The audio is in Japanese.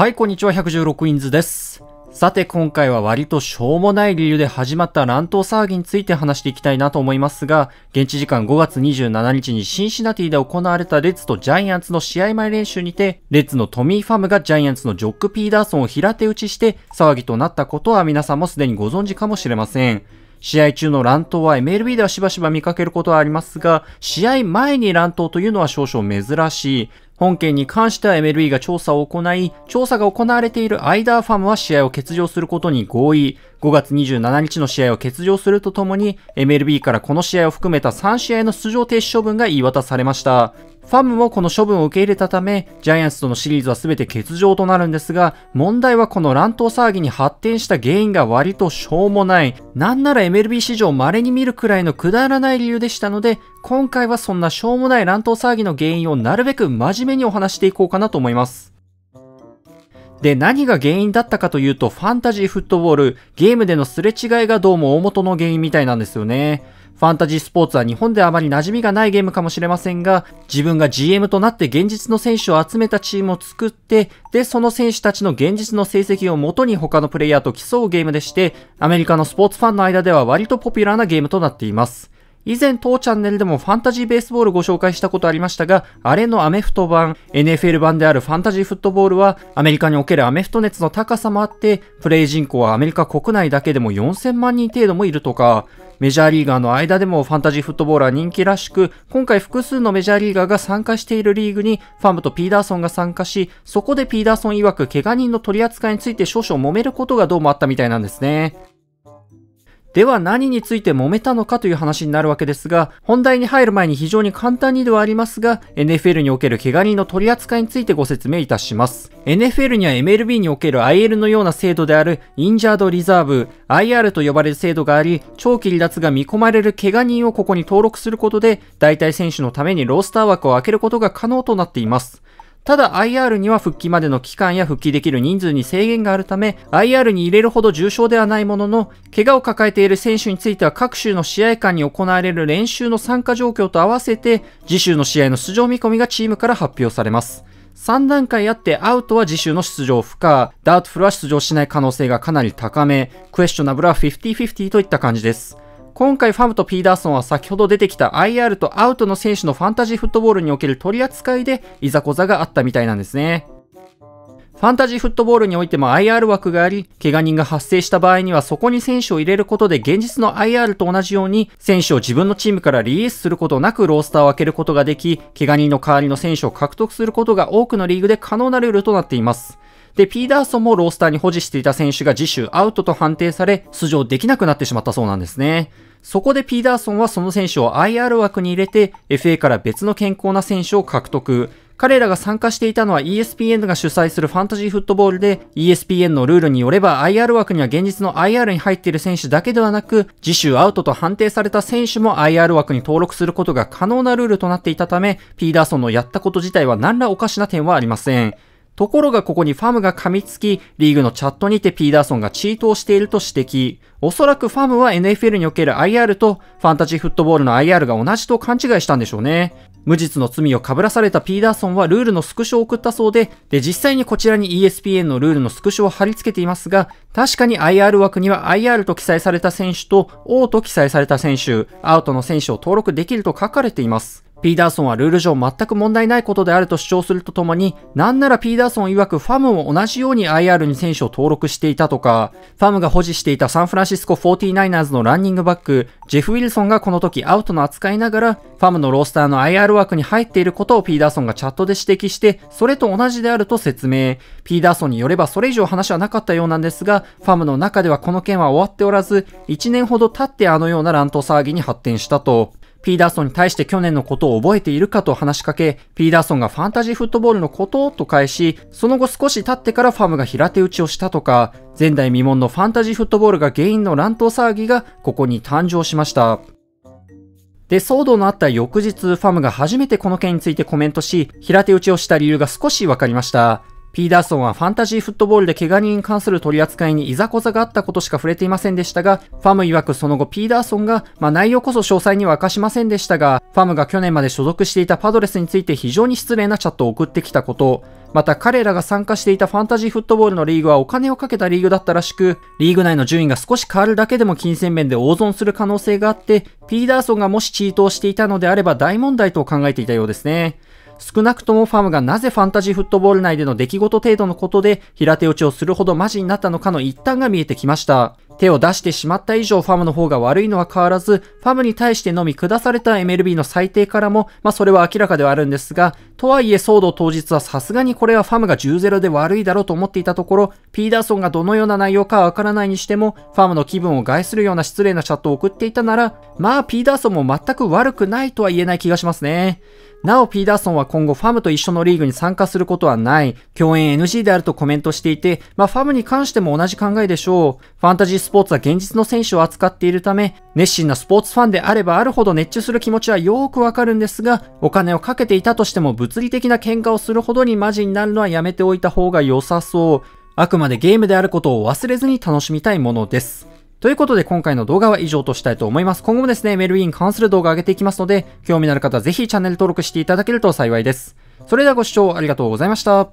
はい、こんにちは、116インズです。さて、今回は割としょうもない理由で始まった乱闘騒ぎについて話していきたいなと思いますが、現地時間5月27日にシンシナティで行われたレッズとジャイアンツの試合前練習にて、レッズのトミー・ファムがジャイアンツのジョック・ピーダーソンを平手打ちして騒ぎとなったことは皆さんもすでにご存知かもしれません。試合中の乱闘は MLB ではしばしば見かけることはありますが、試合前に乱闘というのは少々珍しい。本件に関しては MLB が調査を行い、調査が行われているアイダーファムは試合を欠場することに合意、5月27日の試合を欠場するとともに、MLB からこの試合を含めた3試合の出場停止処分が言い渡されました。ファムもこの処分を受け入れたため、ジャイアンツとのシリーズは全て欠場となるんですが、問題はこの乱闘騒ぎに発展した原因が割としょうもない、なんなら MLB 史上稀に見るくらいのくだらない理由でしたので、今回はそんなしょうもない乱闘騒ぎの原因をなるべく真面目にお話していこうかなと思います。で、何が原因だったかというと、ファンタジーフットボール、ゲームでのすれ違いがどうも大元の原因みたいなんですよね。ファンタジースポーツは日本であまり馴染みがないゲームかもしれませんが、自分が GM となって現実の選手を集めたチームを作って、で、その選手たちの現実の成績をもとに他のプレイヤーと競うゲームでして、アメリカのスポーツファンの間では割とポピュラーなゲームとなっています。以前当チャンネルでもファンタジーベースボールご紹介したことありましたが、あれのアメフト版、NFL 版であるファンタジーフットボールは、アメリカにおけるアメフト熱の高さもあって、プレイ人口はアメリカ国内だけでも4000万人程度もいるとか、メジャーリーガーの間でもファンタジーフットボールは人気らしく、今回複数のメジャーリーガーが参加しているリーグに、ファムとピーダーソンが参加し、そこでピーダーソン曰く怪我人の取り扱いについて少々揉めることがどうもあったみたいなんですね。では何について揉めたのかという話になるわけですが、本題に入る前に非常に簡単にではありますが、NFL における怪我人の取り扱いについてご説明いたします。NFL には MLB における IL のような制度である、インジャードリザーブ、IR と呼ばれる制度があり、長期離脱が見込まれる怪我人をここに登録することで、代替選手のためにロースター枠を開けることが可能となっています。ただ IR には復帰までの期間や復帰できる人数に制限があるため、IR に入れるほど重症ではないものの、怪我を抱えている選手については各州の試合間に行われる練習の参加状況と合わせて、次週の試合の出場見込みがチームから発表されます。3段階あってアウトは次週の出場不可、ダートフルは出場しない可能性がかなり高め、クエスチョナブルは50-50といった感じです。今回ファムとピーダーソンは先ほど出てきた IR とアウトの選手のファンタジーフットボールにおける取り扱いでいざこざがあったみたいなんですね。ファンタジーフットボールにおいても IR 枠があり、怪我人が発生した場合にはそこに選手を入れることで現実の IR と同じように選手を自分のチームからリリースすることなくロースターを開けることができ、怪我人の代わりの選手を獲得することが多くのリーグで可能なルールとなっています。で、ピーダーソンもロースターに保持していた選手が次週アウトと判定され、出場できなくなってしまったそうなんですね。そこでピーダーソンはその選手を IR 枠に入れて、FA から別の健康な選手を獲得。彼らが参加していたのは ESPN が主催するファンタジーフットボールで、ESPN のルールによれば IR 枠には現実の IR に入っている選手だけではなく、次週アウトと判定された選手も IR 枠に登録することが可能なルールとなっていたため、ピーダーソンのやったこと自体は何らおかしな点はありません。ところがここにファムが噛みつき、リーグのチャットにてピーダーソンがチートをしていると指摘。おそらくファムは NFL における IR とファンタジーフットボールの IR が同じと勘違いしたんでしょうね。無実の罪をかぶらされたピーダーソンはルールのスクショを送ったそうで、で、実際にこちらに ESPN のルールのスクショを貼り付けていますが、確かに IR 枠には IR と記載された選手と O と記載された選手、アウトの選手を登録できると書かれています。ピーダーソンはルール上全く問題ないことであると主張するとともに、なんならピーダーソン曰くファムも同じように IR に選手を登録していたとか、ファムが保持していたサンフランシスコ 49ers のランニングバック、ジェフ・ウィルソンがこの時アウトの扱いながら、ファムのロースターの IR 枠に入っていることをピーダーソンがチャットで指摘して、それと同じであると説明。ピーダーソンによればそれ以上話はなかったようなんですが、ファムの中ではこの件は終わっておらず、1年ほど経ってあのような乱闘騒ぎに発展したと。ピーダーソンに対して去年のことを覚えているかと話しかけ、ピーダーソンがファンタジーフットボールのことをと返し、その後少し経ってからファムが平手打ちをしたとか、前代未聞のファンタジーフットボールが原因の乱闘騒ぎがここに誕生しました。で、騒動のあった翌日、ファムが初めてこの件についてコメントし、平手打ちをした理由が少しわかりました。ピーダーソンはファンタジーフットボールで怪我人に関する取り扱いにいざこざがあったことしか触れていませんでしたが、ファム曰くその後ピーダーソンが、まあ、内容こそ詳細には明かしませんでしたが、ファムが去年まで所属していたパドレスについて非常に失礼なチャットを送ってきたこと、また彼らが参加していたファンタジーフットボールのリーグはお金をかけたリーグだったらしく、リーグ内の順位が少し変わるだけでも金銭面で大損する可能性があって、ピーダーソンがもしチートをしていたのであれば大問題と考えていたようですね。少なくともファムがなぜファンタジーフットボール内での出来事程度のことで平手打ちをするほどマジになったのかの一端が見えてきました。手を出してしまった以上ファムの方が悪いのは変わらず、ファムに対してのみ下された MLB の裁定からも、まあそれは明らかではあるんですが、とはいえ騒動当日はさすがにこれはファムが10-0で悪いだろうと思っていたところ、ピーダーソンがどのような内容かわからないにしても、ファムの気分を害するような失礼なチャットを送っていたなら、まあピーダーソンも全く悪くないとは言えない気がしますね。なお、ピーダーソンは今後ファムと一緒のリーグに参加することはない、共演 NG であるとコメントしていて、まあ、ファムに関しても同じ考えでしょう。ファンタジースポーツは現実の選手を扱っているため、熱心なスポーツファンであればあるほど熱中する気持ちはよくわかるんですが、お金をかけていたとしても物理的な喧嘩をするほどにマジになるのはやめておいた方が良さそう。あくまでゲームであることを忘れずに楽しみたいものです。ということで今回の動画は以上としたいと思います。今後もですね、メルウィン関する動画上げていきますので、興味のある方はぜひチャンネル登録していただけると幸いです。それではご視聴ありがとうございました。